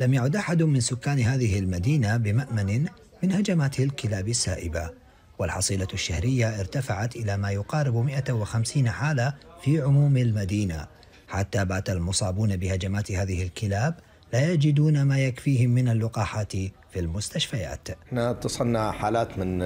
لم يعد أحد من سكان هذه المدينة بمأمن من هجمات الكلاب السائبة والحصيلة الشهرية ارتفعت إلى ما يقارب 150 حالة في عموم المدينة حتى بات المصابون بهجمات هذه الكلاب لا يجدون ما يكفيهم من اللقاحات في المستشفيات احنا نعم، تصلنا حالات من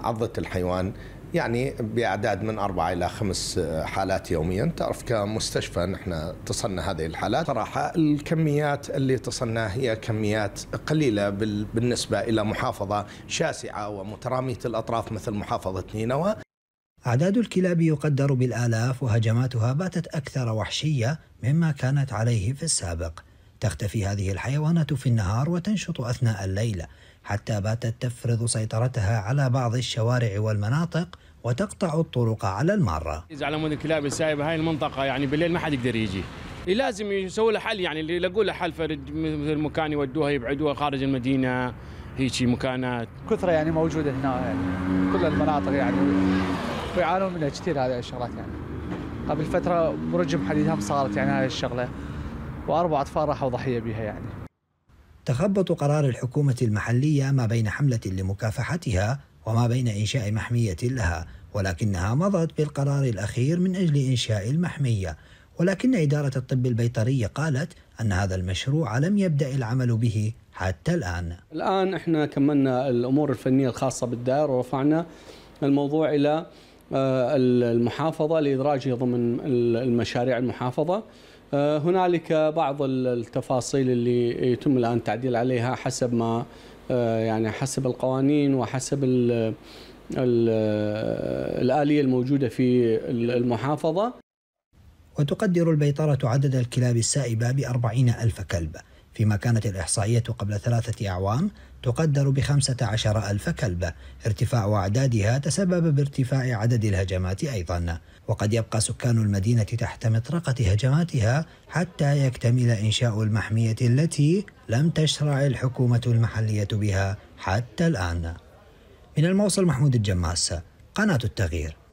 عضة الحيوان يعني باعداد من اربعه الى خمس حالات يوميا، تعرف كمستشفى نحن تصلنا هذه الحالات، صراحه الكميات اللي تصلنا هي كميات قليله بالنسبه الى محافظه شاسعه ومتراميه الاطراف مثل محافظه نينوى. أعداد الكلاب يقدر بالآلاف وهجماتها باتت أكثر وحشية مما كانت عليه في السابق تختفي هذه الحيوانات في النهار وتنشط أثناء الليل حتى باتت تفرض سيطرتها على بعض الشوارع والمناطق وتقطع الطرق على المارة يزعلون الكلاب السايبة هاي المنطقة يعني بالليل ما حد يقدر يجي لازم يسوي له حل يعني اللي يلاقوا له حل مثل مكان يودوها يبعدوها خارج المدينة هيك مكانات كثرة يعني موجودة هنا يعني كل المناطق يعني ويعانون منها كثير هذه الشغلات يعني قبل طيب، فترة برجم حديد هم صارت يعني هذه الشغلة وأربع أطفال راحوا ضحية بها يعني تخبط قرار الحكومة المحلية ما بين حملة لمكافحتها وما بين إنشاء محمية لها ولكنها مضت بالقرار الأخير من أجل إنشاء المحمية ولكن إدارة الطب البيطري قالت أن هذا المشروع لم يبدأ العمل به حتى الآن الآن إحنا كملنا الأمور الفنية الخاصة بالدائرة ورفعنا الموضوع إلى آه، المحافظة لإدراجه ضمن المشاريع المحافظة آه، هنالك بعض التفاصيل اللي يتم الان التعديل عليها حسب ما آه، يعني حسب القوانين وحسب الـ الـ الآلية الموجودة في المحافظة وتقدر البيطرة عدد الكلاب السائبة بأربعين ألف كلب فيما كانت الإحصائية قبل ثلاثة أعوام تقدر بخمسة عشر ألف كلب ارتفاع أعدادها تسبب بارتفاع عدد الهجمات أيضا وقد يبقى سكان المدينة تحت مطرقة هجماتها حتى يكتمل إنشاء المحمية التي لم تشرع الحكومة المحلية بها حتى الآن من الموصل محمود الجماس قناة التغيير